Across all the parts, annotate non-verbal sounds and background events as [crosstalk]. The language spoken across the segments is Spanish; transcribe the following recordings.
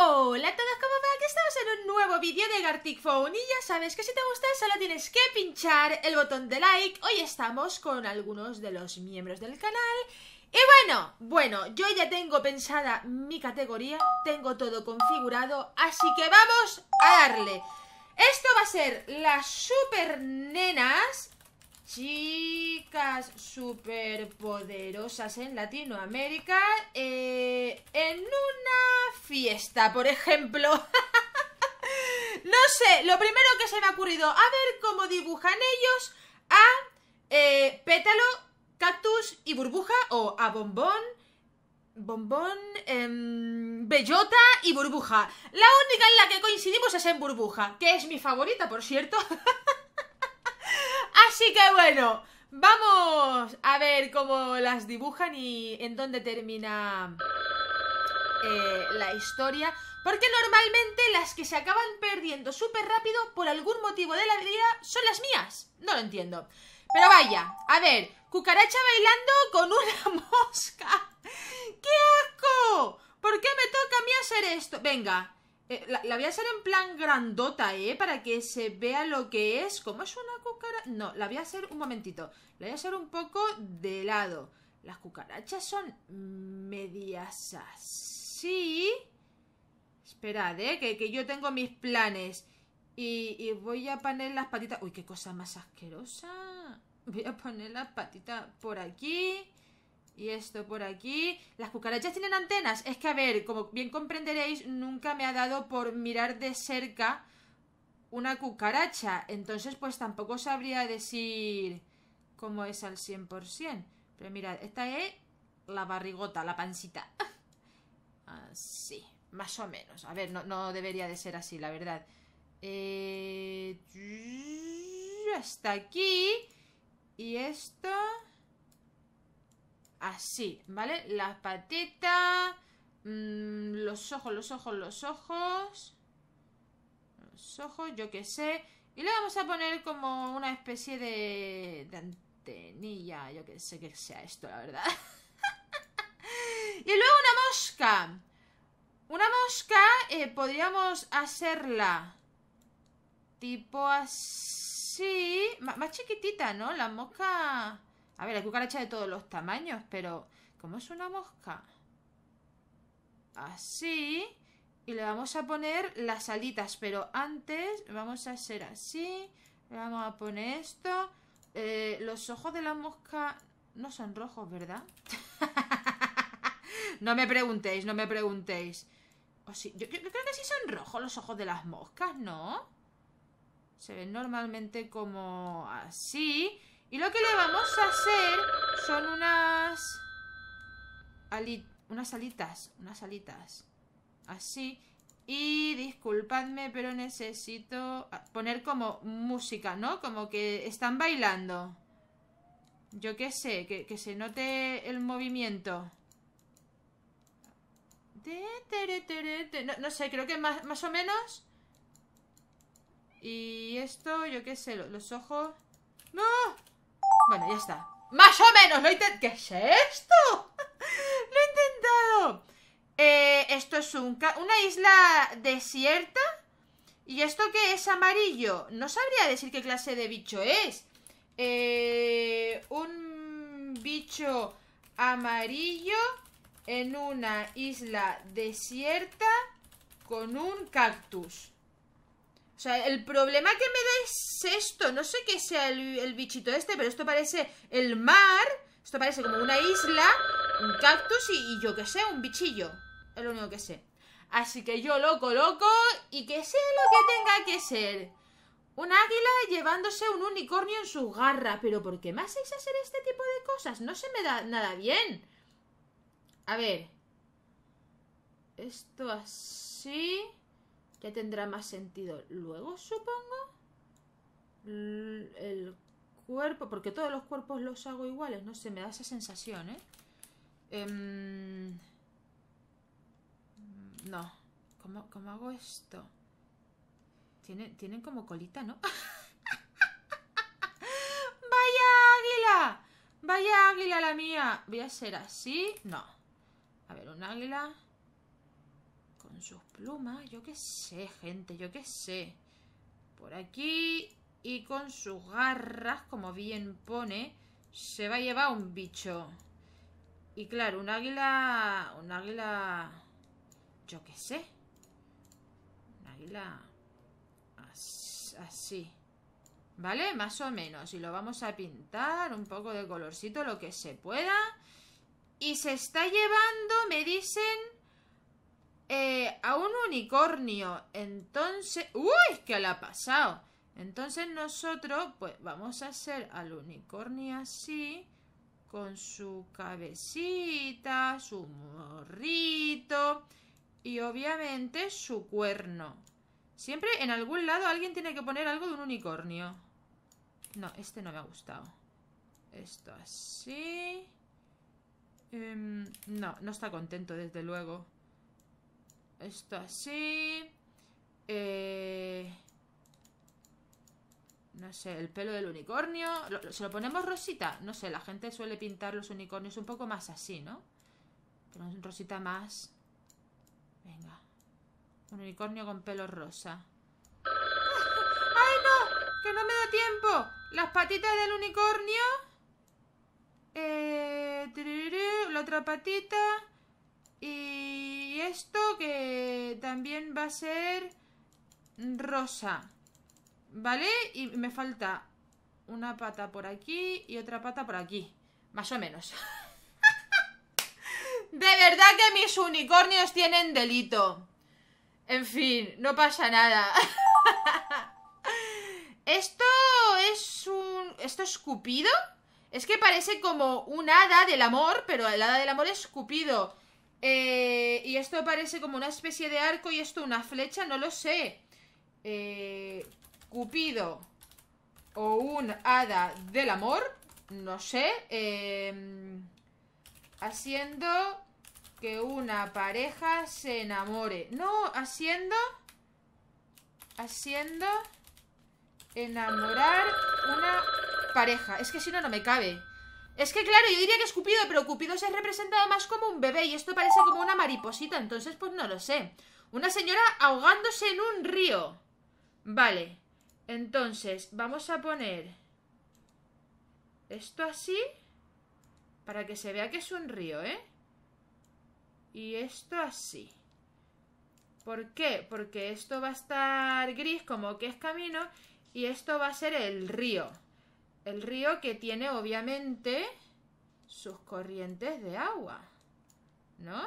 Hola a todos, ¿cómo va? Que estamos en un nuevo vídeo de Gartic Phone y ya sabes que si te gusta solo tienes que pinchar el botón de like Hoy estamos con algunos de los miembros del canal Y bueno, bueno, yo ya tengo pensada mi categoría, tengo todo configurado, así que vamos a darle Esto va a ser las super nenas chicas superpoderosas en Latinoamérica eh, en una fiesta, por ejemplo. [laughs] no sé, lo primero que se me ha ocurrido, a ver cómo dibujan ellos a eh, pétalo, cactus y burbuja o a bombón. Bombón, em, bellota y burbuja. La única en la que coincidimos es en burbuja, que es mi favorita, por cierto. [laughs] Así que bueno, vamos a ver cómo las dibujan y en dónde termina eh, la historia. Porque normalmente las que se acaban perdiendo súper rápido por algún motivo de la vida son las mías. No lo entiendo. Pero vaya, a ver, cucaracha bailando con una [laughs] mosca. ¡Qué asco! ¿Por qué me toca a mí hacer esto? Venga, eh, la, voy a hacer en plan grandota, ¿eh? Para que se vea lo que es. ¿Cómo es una cucaracha? No, la voy a hacer un momentito. La voy a hacer un poco de lado. Las cucarachas son medias así. Esperad, ¿eh? Que, que yo tengo mis planes. Y, y, voy a poner las patitas... Uy, qué cosa más asquerosa. Voy a poner las patitas por aquí. Y esto por aquí. ¿Las cucarachas tienen antenas? Es que, a ver, como bien comprenderéis, nunca me ha dado por mirar de cerca una cucaracha. Entonces, pues tampoco sabría decir cómo es al 100%. Pero mirad, esta es la barrigota, la pancita. [laughs] Así, más o menos. A ver, no, no debería de ser así, la verdad. Eh... hasta aquí. Y esto así, ¿vale? La patita... Mm, los ojos, los ojos, los ojos, los ojos, yo qué sé. Y le vamos a poner como una especie de, de antenilla, yo qué sé que sea esto, la verdad. [laughs] y luego una mosca. Una mosca eh, podríamos hacerla tipo así, más chiquitita, ¿no? La mosca... A ver, la cucaracha de todos los tamaños, pero como es una mosca? Así. Y le vamos a poner las alitas, pero antes vamos a hacer así. Le vamos a poner esto. Eh, los ojos de la mosca no son rojos, ¿verdad? [laughs] no me preguntéis, no me preguntéis. O yo, creo que sí son rojos los ojos de las moscas, ¿no? Se ven normalmente como así. Y lo que le vamos a hacer son unas... unas alitas, unas alitas. Así. Y disculpadme, pero necesito ah, poner como música, ¿no? Como que están bailando. Yo qué sé, que, se note el movimiento. No, no, sé, creo que más, más o menos. Y esto, yo qué sé, los ojos... ¡No! Bueno, ya está. Más o menos, lo he ¿Qué es esto? [laughs] lo he intentado. Eh, esto es un una isla desierta. ¿Y esto qué es amarillo? No sabría decir qué clase de bicho es. Eh, un bicho amarillo en una isla desierta con un cactus. O sea, el problema que me da es esto. No sé qué sea el, bichito este, pero esto parece el mar. Esto parece como una isla, un cactus y, yo qué sé, un bichillo. Es lo único que sé. Así que yo lo coloco y que sea lo que tenga que ser. Un águila llevándose un unicornio en su garra. Pero ¿por qué me hacéis hacer este tipo de cosas? No se me da nada bien. A ver. Esto así. Ya tendrá más sentido luego, supongo. El cuerpo, porque todos los cuerpos los hago iguales, no sé, me da esa sensación, ¿eh? Em, no, ¿Cómo, hago esto? Tienen, tienen como colita, ¿no? [laughs] ¡Vaya águila! ¡Vaya águila la mía! ¿Voy a ser así? No. A ver, un águila sus plumas, yo qué sé, gente, yo qué sé. Por aquí y con sus garras, como bien pone, se va a llevar un bicho. Y claro, un águila... Un águila... Yo qué sé. Un águila... Así. ¿Vale? Más o menos. Y lo vamos a pintar un poco de colorcito, lo que se pueda. Y se está llevando, me dicen... Eh, a un unicornio. Entonces... ¡Uy! Es que le ha pasado. Entonces nosotros, pues vamos a hacer al unicornio así, con su cabecita, su morrito y obviamente su cuerno. Siempre en algún lado alguien tiene que poner algo de un unicornio. No, este no me ha gustado. Esto así. Em, no, no está contento desde luego. Esto así. Eh, no sé, el pelo del unicornio. ¿Se lo ponemos rosita? No sé, la gente suele pintar los unicornios un poco más así, ¿no? Ponemos un rosita más. Venga. Un unicornio con pelo rosa. ¡Ah! ¡Ay, no! Que no me da tiempo. Las patitas del unicornio. Eh, la otra patita. Y esto que también va a ser rosa. ¿Vale? Y me falta una pata por aquí y otra pata por aquí. Más o menos. [laughs] de verdad que mis unicornios tienen delito. En fin, no pasa nada. [laughs] Esto es un... ¿Esto es Cupido? Es que parece como un hada del amor, pero el hada del amor es Cupido. Eh, y esto parece como una especie de arco y esto una flecha, no lo sé. Eh, Cupido o un hada del amor, no sé. Eh, haciendo que una pareja se enamore. No, haciendo... Haciendo... Enamorar una pareja. Es que si no, no me cabe. Es que claro, yo diría que es Cupido, pero Cupido se ha representado más como un bebé y esto parece como una mariposita, entonces pues no lo sé. Una señora ahogándose en un río. Vale, entonces vamos a poner esto así para que se vea que es un río, ¿eh? Y esto así. ¿Por qué? Porque esto va a estar gris como que es camino y esto va a ser el río. El río que tiene obviamente sus corrientes de agua, ¿no?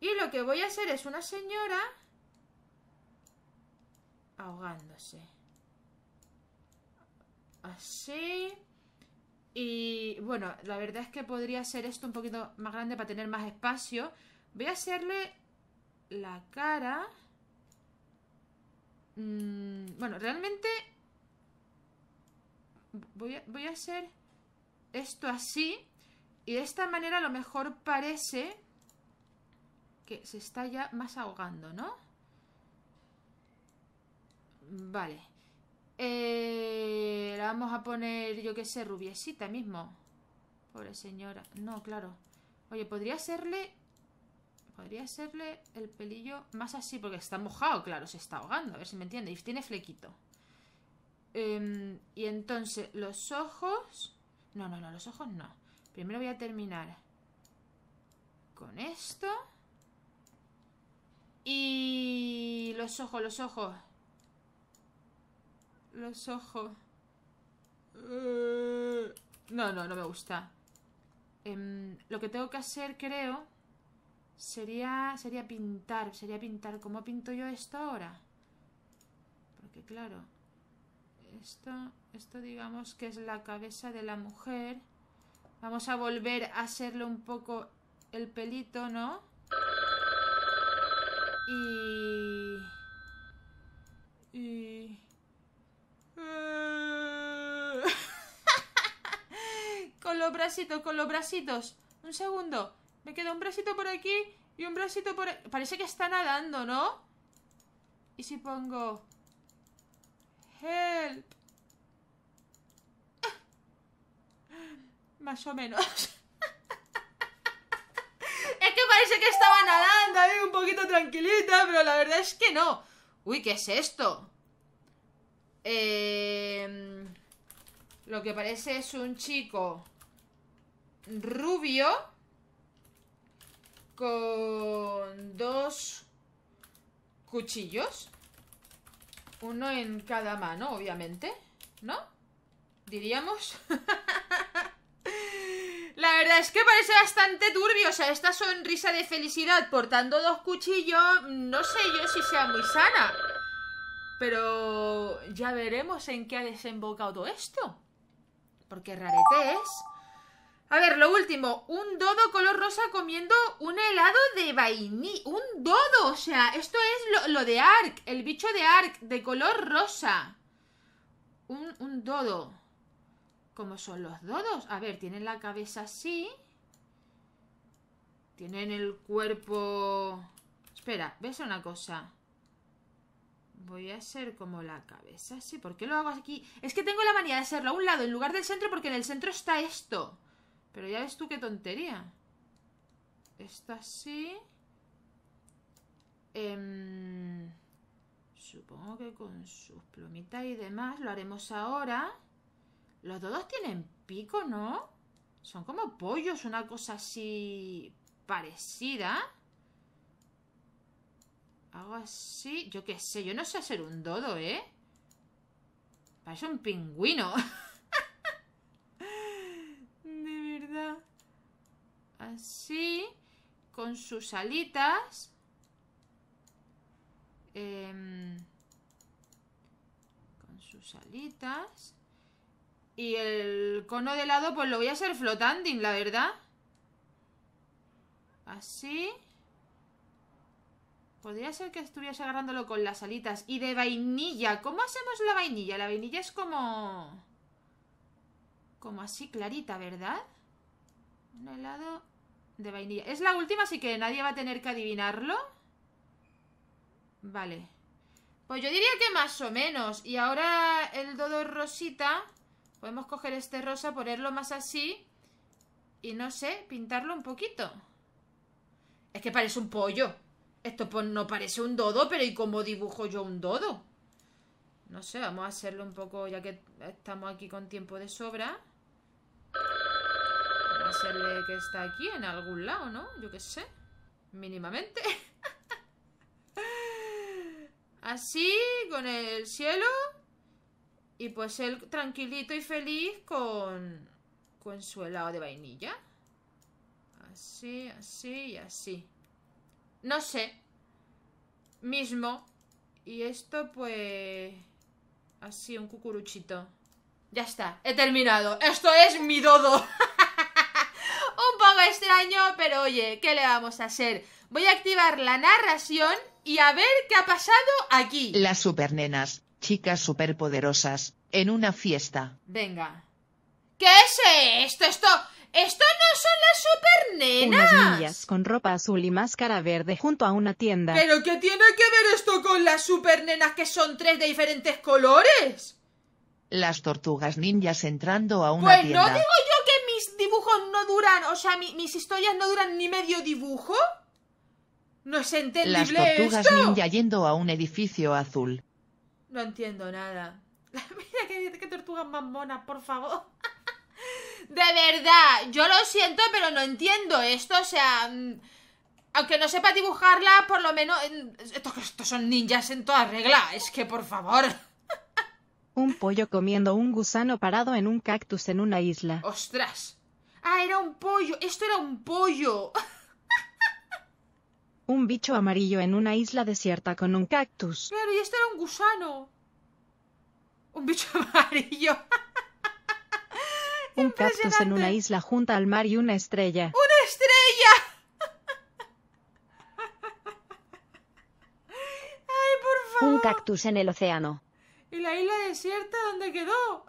Y lo que voy a hacer es una señora ahogándose. Así. Y bueno, la verdad es que podría hacer esto un poquito más grande para tener más espacio. Voy a hacerle la cara. Mm, bueno, realmente voy a, hacer esto así y de esta manera a lo mejor parece que se está ya más ahogando, ¿no? Vale. Eh, la vamos a poner, yo qué sé, rubiesita mismo. Pobre señora. No, claro. Oye, podría serle Podría serle el pelillo más así, porque está mojado, claro, se está ahogando. A ver si me entiende. Y tiene flequito. Em, y entonces los ojos... No, no, no, los ojos no. Primero voy a terminar con esto. Y los ojos, los ojos. Los ojos. Eh, no, no, no me gusta. Em, lo que tengo que hacer, creo, sería, sería pintar. Sería pintar. ¿Cómo pinto yo esto ahora? Porque claro esto, esto digamos que es la cabeza de la mujer. Vamos a volver a hacerle un poco el pelito, ¿no? Y... Y... [laughs] con los bracitos, con los bracitos. Un segundo. Me queda un bracito por aquí y un bracito por... E-, parece que está nadando, ¿no? Y si pongo... Help. Más o menos. [laughs] es que parece que estaba nadando ahí un poquito tranquilita, pero la verdad es que no. Uy, ¿qué es esto? Em, lo que parece es un chico rubio con dos cuchillos. Uno en cada mano, obviamente. ¿No? Diríamos. [laughs] La verdad es que parece bastante turbio. O sea, esta sonrisa de felicidad portando dos cuchillos, no sé yo si sea muy sana. Pero ya veremos en qué ha desembocado todo esto. Porque rarete es. A ver, lo último. Un dodo color rosa comiendo un helado de vainilla. Dodo, o sea, esto es lo, de Arc, el bicho de Arc, de color rosa. Un, dodo. ¿Cómo son los dodos? A ver, tienen la cabeza así. Tienen el cuerpo... Espera, ¿ves una cosa? Voy a hacer como la cabeza así. ¿Por qué lo hago aquí? Es que tengo la manía de hacerlo a un lado, en lugar del centro, porque en el centro está esto. Pero ya ves tú qué tontería. Está así... Em, supongo que con sus plumitas y demás lo haremos ahora. Los dodos tienen pico, ¿no? Son como pollos, una cosa así parecida. Hago así. Yo qué sé, yo no sé hacer un dodo, ¿eh? Parece un pingüino. [laughs] De verdad. Así. Con sus alitas. Em, con sus alitas. Y el cono de helado, pues lo voy a hacer flotanding la verdad. Así. Podría ser que estuviese agarrándolo con las alitas. Y de vainilla. ¿Cómo hacemos la vainilla? La vainilla es como... Como así clarita, ¿verdad? Un helado de vainilla. Es la última, así que nadie va a tener que adivinarlo. Vale. Pues yo diría que más o menos. Y ahora el dodo rosita. Podemos coger este rosa, ponerlo más así. Y no sé, pintarlo un poquito. Es que parece un pollo. Esto pues no parece un dodo, pero ¿y cómo dibujo yo un dodo? No sé, vamos a hacerlo un poco, ya que estamos aquí con tiempo de sobra. Vamos a hacerle que está aquí en algún lado, ¿no? Yo qué sé. Mínimamente. [laughs] Así, con el cielo. Y pues él tranquilito y feliz con, con su helado de vainilla. Así, así y así. No sé. Mismo. Y esto pues... Así, un cucuruchito. Ya está, he terminado. Esto es mi dodo. [laughs] un poco extraño, pero oye, ¿qué le vamos a hacer? Voy a activar la narración y a ver qué ha pasado aquí. Las supernenas, chicas superpoderosas, en una fiesta. Venga. ¿Qué es esto? Esto. ¡Esto no son las supernenas! Unas con ropa azul y máscara verde junto a una tienda. ¿Pero qué tiene que ver esto con las supernenas que son tres de diferentes colores? Las tortugas ninjas entrando a una tienda. Pues no digo yo que mis dibujos no duran, o sea, mis historias no duran ni medio dibujo. No es entendible Las tortugas yendo a un edificio azul. No entiendo nada. [laughs] Mira que, que tortugas más monas, por favor. [laughs] de verdad, yo lo siento, pero no entiendo esto. O sea, mm, aunque no sepa dibujarla, por lo menos... Estos, estos son ninjas en toda regla. Es que, por favor. [laughs] un pollo comiendo un gusano parado en un cactus en una isla. ¡Ostras! Ah, era un pollo. Esto era un pollo. Un bicho amarillo en una isla desierta con un cactus. Claro, y esto era un gusano. Un bicho [laughs] amarillo. un cactus en una isla junto al mar y una estrella. ¡Una estrella! [laughs] ¡Ay, por favor! Un cactus en el océano. ¿Y la isla desierta dónde quedó?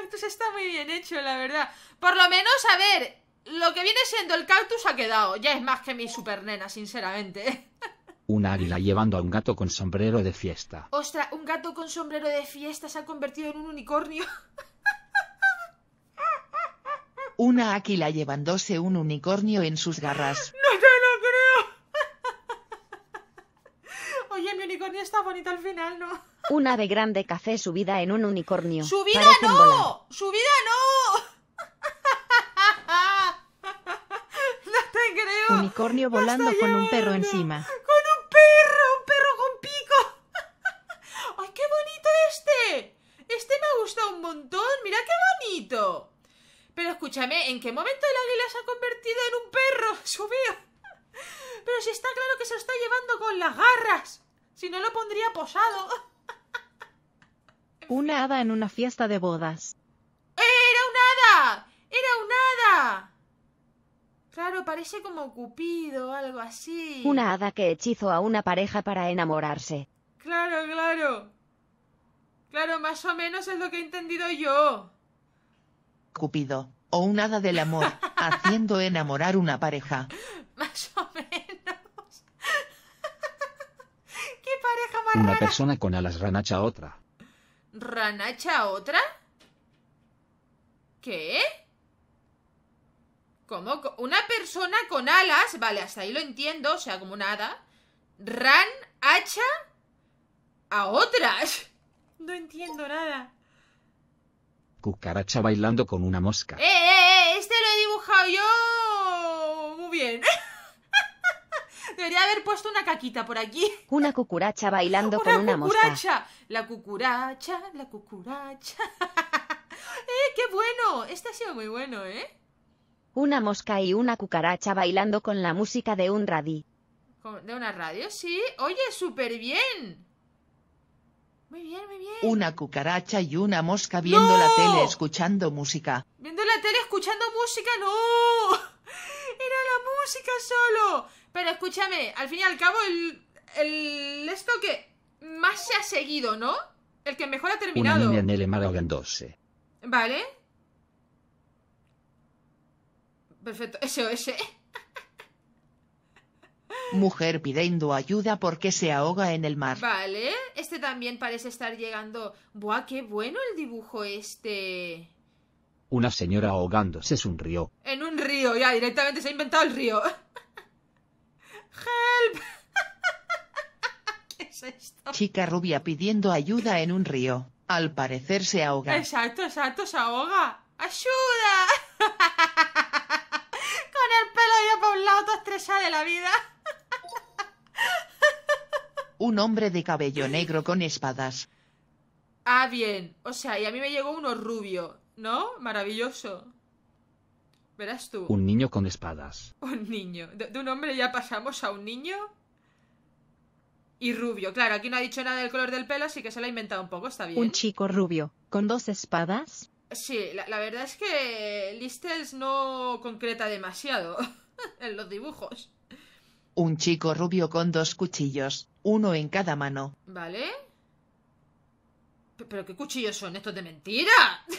cactus está muy bien hecho, la verdad. Por lo menos, a ver, lo que viene siendo el cactus ha quedado. Ya es más que mi super nena, sinceramente. [laughs] Un águila llevando a un gato con sombrero de fiesta. Ostras, un gato con sombrero de fiesta se ha convertido en un unicornio. [laughs] Una águila llevándose un unicornio en sus garras. [laughs] ¡No te lo creo! Oye, mi unicornio está bonito al final, ¿no? Un ave grande café subida en un unicornio. ¡Subida vida no! ¡Su ¡Subida no! ¡No te creo! Unicornio volando con un perro encima. ¡Con un perro! ¡Un perro con pico! [laughs] ¡Ay, qué bonito este! Este me ha gustado un montón. ¡Mira qué bonito! Pero escúchame, ¿en qué momento el águila se ha convertido en un perro? [laughs] subir Pero si está claro que se lo está llevando con las garras. Si no lo pondría posado. [laughs] Una hada en una fiesta de bodas. ¡Era una hada! ¡Era una hada! Claro, parece como Cupido, o algo así. Una hada que hechizo a una pareja para enamorarse. Claro, claro. Claro, más o menos es lo que he entendido yo. Cupido, o una hada del amor, [laughs] haciendo enamorar una pareja. Más o menos. [laughs] ¿Qué pareja más Una persona con alas ranacha a otra. ¿Ranacha otra? ¿Qué? ¿Cómo? Una persona con alas, vale, hasta ahí lo entiendo, o sea, como nada hada. Ran, hacha a otras. [laughs] No entiendo nada. Cucaracha bailando con una mosca. ¡Eh, eh, eh! Este lo he dibujado yo. Muy bien debería haber puesto una caquita por aquí. Una cucuracha bailando [laughs] con una mosca. La cucuracha, la cucuracha. [laughs] ¡Eh, qué bueno! Este ha sido muy bueno, ¿eh? Una mosca y una cucaracha bailando con la música de un radi. ¿De una radio? Sí. Oye, súper bien. Muy bien, muy bien. Una cucaracha y una mosca viendo la tele, escuchando música. Viendo la tele, escuchando música, no. ¡Era la música solo! Pero escúchame, al fin y al cabo, el, el esto que más se ha seguido, ¿no? El que mejor ha terminado. Vale. Perfecto, SOS. [laughs] Mujer pidiendo ayuda porque se ahoga en el mar. Vale, este también parece estar llegando. Buah, qué bueno el dibujo este. Una señora ahogándose es un río. En un río, ya, directamente se ha inventado el río. [laughs] ¡Help! [laughs] ¿Qué es esto? Chica rubia pidiendo ayuda en un río. Al parecer se ahoga. Exacto, exacto, se ahoga. ¡Ayuda! [laughs] Con el pelo ya por un lado, estresa de la vida. un hombre de cabello negro con espadas. Ah, bien. O sea, y a mí me llegó uno rubio. ¿No? Maravilloso. Verás tú. Un niño con espadas. [laughs] Un niño. De, un hombre ya pasamos a un niño. Y rubio. Claro, aquí no ha dicho nada del color del pelo, así que se lo ha inventado un poco, está bien. Un chico rubio, con dos espadas. Sí, la, verdad es que Listels no concreta demasiado [laughs] en los dibujos. Un chico rubio con dos cuchillos, uno en cada mano. ¿Vale? ¿Pero qué cuchillos son estos de mentira? [laughs]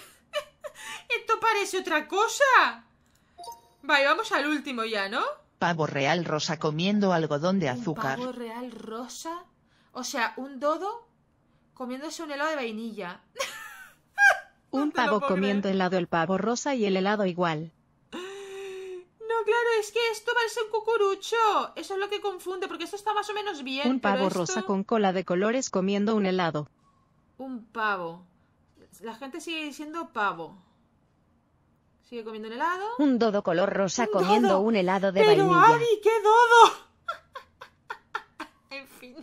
Es otra cosa? Vale, vamos al último ya, ¿no? Pavo real rosa comiendo algodón de azúcar. ¿Un pavo real rosa? O sea, un dodo comiéndose un helado de vainilla. [laughs] un pavo comiendo helado, el pavo rosa y el helado igual. No, claro, es que esto parece un cucurucho. Eso es lo que confunde, porque esto está más o menos bien. Un pavo rosa con cola de colores comiendo un helado. Un pavo. La gente sigue diciendo pavo. Sigue comiendo un helado. Un dodo color rosa comiendo un helado de Pero, Abby, qué dodo! [laughs] en fin.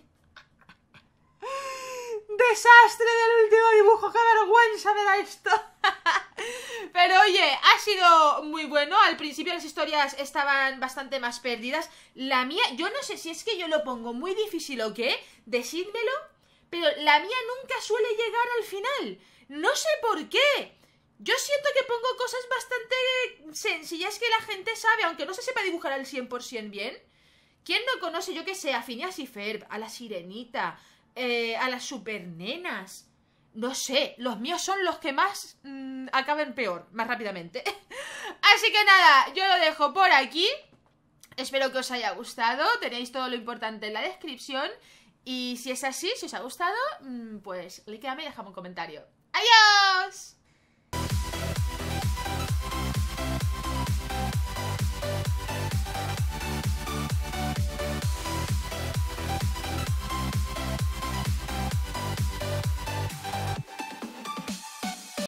Desastre del último dibujo, qué vergüenza me da esto. [laughs] Pero oye, ha sido muy bueno. Al principio las historias estaban bastante más perdidas. La mía, yo no sé si es que yo lo pongo muy difícil o qué, decídmelo, pero la mía nunca suele llegar al final. No sé por qué. Yo siento que pongo cosas bastante sencillas que la gente sabe, aunque no se sepa dibujar al 100% bien. ¿Quién no conoce, yo que sé, a Phineas y Ferb, a la Sirenita, eh, a las Supernenas? No sé, los míos son los que más acaban mm, acaben peor, más rápidamente. [laughs] Así que nada, yo lo dejo por aquí. Espero que os haya gustado, tenéis todo lo importante en la descripción. Y si es así, si os ha gustado, mm, pues likeame y dejadme un comentario. ¡Adiós!